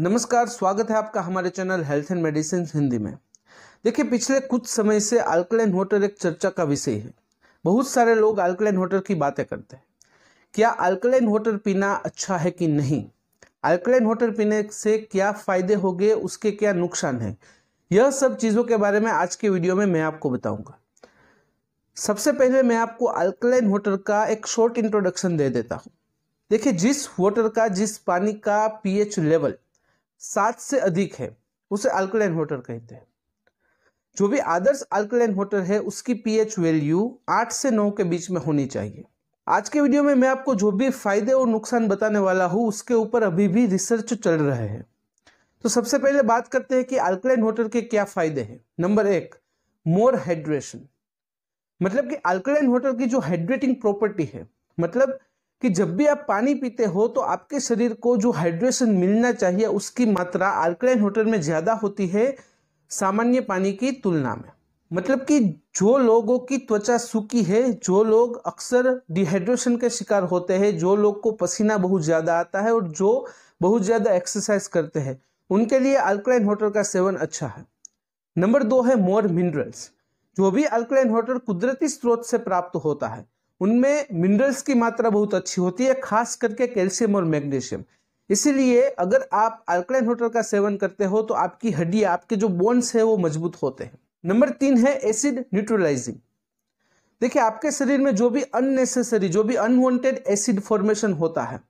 नमस्कार स्वागत है आपका हमारे channel health and medicine Hindi में देखिए पिछले कुछ समय से अल्कलाइन वाटर एक चर्चा का विषय है बहुत सारे लोग अल्कलाइन वाटर की बातें करते हैं क्या अल्कलाइन वाटर पीना अच्छा है कि नहीं अल्कलाइन वाटर पीने से क्या फ़ायदे हो उसके क्या नुकसान है यह सब चीज़ों के बारे में आज के वीडियो में मैं आपको बताऊंगा सबसे पहले मैं आपको अल्कलाइन वाटर का एक शॉर्ट इंट्रोडक्शन दे देता हूँ देखिए जिस वाटर का जिस पानी का पीएच लेवल सात से अधिक है उसे अल्कलाइन वाटर कहते हैं जो भी आदर्श अल्कलाइन वाटर है उसकी पीएच वैल्यू आठ से नौ के बीच में होनी चाहिए आज के वीडियो में मैं आपको जो भी फायदे और नुकसान बताने वाला हूँ उसके ऊपर अभी भी रिसर्च चल रहे हैं तो सबसे पहले बात करते हैं कि अल्कलाइन वाटर के क्या फायदे हैं नंबर एक मोर हाइड्रेशन मतलब कि अल्कलाइन वाटर की जो हाइड्रेटिंग प्रॉपर्टी है मतलब कि जब भी आप पानी पीते हो तो आपके शरीर को जो हाइड्रेशन मिलना चाहिए उसकी मात्रा आल्कलाइन होटल में ज़्यादा होती है सामान्य पानी की तुलना में मतलब कि जो लोगों की त्वचा सूखी है जो लोग अक्सर डिहाइड्रेशन के शिकार होते हैं जो लोग को पसीना बहुत ज़्यादा आता है और जो बहुत ज़्यादा एक्सरसाइज करते हैं उनके लिए अल्कलाइन वाटर का सेवन अच्छा है नंबर दो है मोर मिनरल्स जो भी अल्कलाइन वाटर कुदरती स्रोत से प्राप्त होता है उनमें मिनरल्स की मात्रा बहुत अच्छी होती है खास करके कैल्शियम और मैग्नीशियम इसीलिए अगर आप अल्कलाइन होटल का सेवन करते हो तो आपकी हड्डियाँ आपके जो बोन्स है वो मजबूत होते हैं नंबर तीन है एसिड न्यूट्रलाइजिंग देखिए आपके शरीर में जो भी अननेसेसरी जो भी अनवांटेड एसिड फॉर्मेशन होता है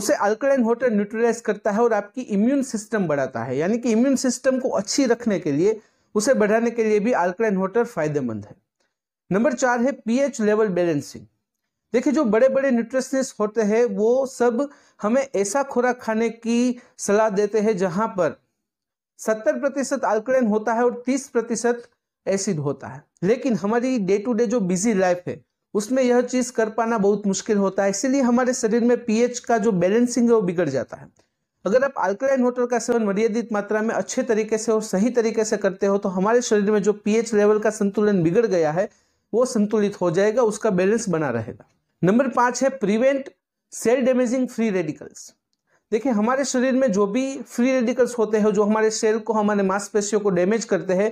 उसे अल्कलाइन होटल न्यूट्रलाइज करता है और आपकी इम्यून सिस्टम बढ़ाता है यानी कि इम्यून सिस्टम को अच्छी रखने के लिए उसे बढ़ाने के लिए भी अल्कलाइन होटल फायदेमंद है नंबर चार है पीएच लेवल बैलेंसिंग देखिए जो बड़े बड़े न्यूट्रिशनिस्ट होते हैं वो सब हमें ऐसा खुराक खाने की सलाह देते हैं जहां पर सत्तर प्रतिशत अल्कलैन होता है और तीस प्रतिशत एसिड होता है लेकिन हमारी डे टू डे जो बिजी लाइफ है उसमें यह चीज कर पाना बहुत मुश्किल होता है इसीलिए हमारे शरीर में पीएच का जो बैलेंसिंग है वो बिगड़ जाता है अगर आप अल्कलाइन होटल का सेवन मर्यादित मात्रा में अच्छे तरीके से और सही तरीके से करते हो तो हमारे शरीर में जो पीएच लेवल का संतुलन बिगड़ गया है वो संतुलित हो जाएगा उसका बैलेंस बना रहेगा नंबर पांच है prevent cell damaging free radicals देखिए हमारे शरीर में जो भी फ्री रेडिकल्स होते हैं जो हमारे सेल को हमारे मांसपेशियों को डैमेज करते हैं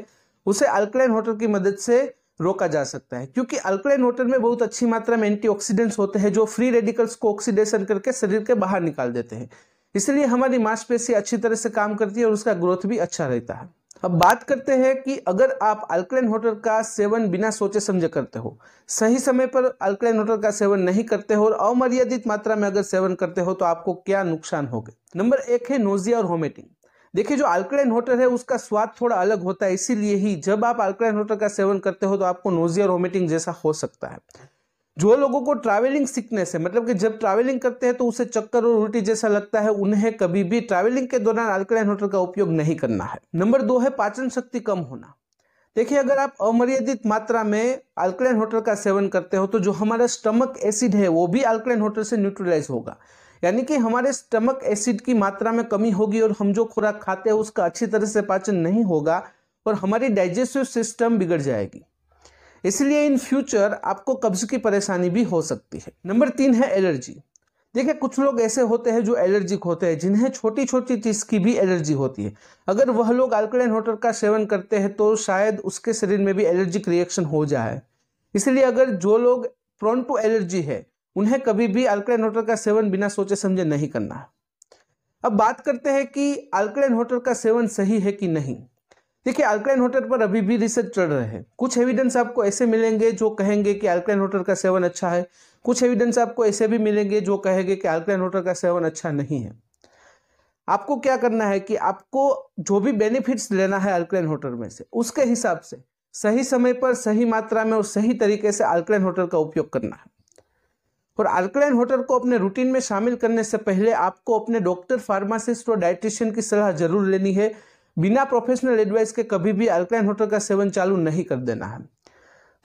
उसे अल्कलाइन वाटर की मदद से रोका जा सकता है क्योंकि अल्कलाइन वाटर में बहुत अच्छी मात्रा में एंटीऑक्सीडेंट्स होते हैं जो फ्री रेडिकल्स को ऑक्सीडेशन करके शरीर के बाहर निकाल देते हैं इसलिए हमारी मांसपेशी अच्छी तरह से काम करती है और उसका ग्रोथ भी अच्छा रहता है अब बात करते हैं कि अगर आप अल्कलाइन वाटर का सेवन बिना सोचे समझे करते हो सही समय पर अल्कलाइन वाटर का सेवन नहीं करते हो और अमर्यादित मात्रा में अगर सेवन करते हो तो आपको क्या नुकसान हो नंबर एक है नोजिया और होमेटिंग देखिए जो अल्कलाइन वाटर है उसका स्वाद थोड़ा अलग होता है इसीलिए ही जब आप अल्कलाइन वाटर का सेवन करते हो तो आपको नोजिया और होमेटिंग जैसा हो सकता है जो लोगों को ट्रैवलिंग सिकनेस है मतलब कि जब ट्रैवलिंग करते हैं तो उसे चक्कर और उल्टी जैसा लगता है उन्हें कभी भी ट्रैवलिंग के दौरान अल्कलाइन होटल का उपयोग नहीं करना है नंबर दो है पाचन शक्ति कम होना देखिए अगर आप अमर्यादित मात्रा में अल्कलाइन होटल का सेवन करते हो तो जो हमारा स्टमक एसिड है वो भी अल्कलाइन होटल से न्यूट्रलाइज होगा यानी कि हमारे स्टमक एसिड की मात्रा में कमी होगी और हम जो खुराक खाते हैं उसका अच्छी तरह से पाचन नहीं होगा और हमारी डाइजेस्टिव सिस्टम बिगड़ जाएगी इसलिए इन फ्यूचर आपको कब्ज की परेशानी भी हो सकती है नंबर तीन है एलर्जी देखिए कुछ लोग ऐसे होते हैं जो एलर्जिक होते हैं जिन्हें छोटी छोटी चीज़ की भी एलर्जी होती है अगर वह लोग अल्कलाइन वाटर का सेवन करते हैं तो शायद उसके शरीर में भी एलर्जिक रिएक्शन हो जाए इसलिए अगर जो लोग प्रोन टू एलर्जी है उन्हें कभी भी अल्कलाइन वाटर का सेवन बिना सोचे समझे नहीं करना अब बात करते हैं कि अल्कलाइन वाटर का सेवन सही है कि नहीं देखिए अल्कलाइन वाटर पर अभी भी रिसर्च चल रहे हैं कुछ एविडेंस आपको ऐसे मिलेंगे जो कहेंगे कि अल्कलाइन वाटर का सेवन अच्छा है कुछ एविडेंस आपको ऐसे भी मिलेंगे जो कहेंगे कि अल्कलाइन वाटर का सेवन अच्छा नहीं है आपको क्या करना है कि आपको जो भी बेनिफिट्स लेना है अल्कलाइन वाटर में से उसके हिसाब से सही समय पर सही मात्रा में और सही तरीके से अल्कलाइन वाटर का उपयोग करना है और अल्कलाइन वाटर को अपने रूटीन में शामिल करने से पहले आपको अपने डॉक्टर फार्मासिस्ट और डायटिशियन की सलाह जरूर लेनी है बिना प्रोफेशनल एडवाइस के कभी भी अल्कलाइन होटल का सेवन चालू नहीं कर देना है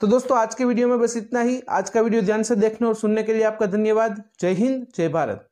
तो दोस्तों आज के वीडियो में बस इतना ही आज का वीडियो ध्यान से देखने और सुनने के लिए आपका धन्यवाद जय हिंद जय भारत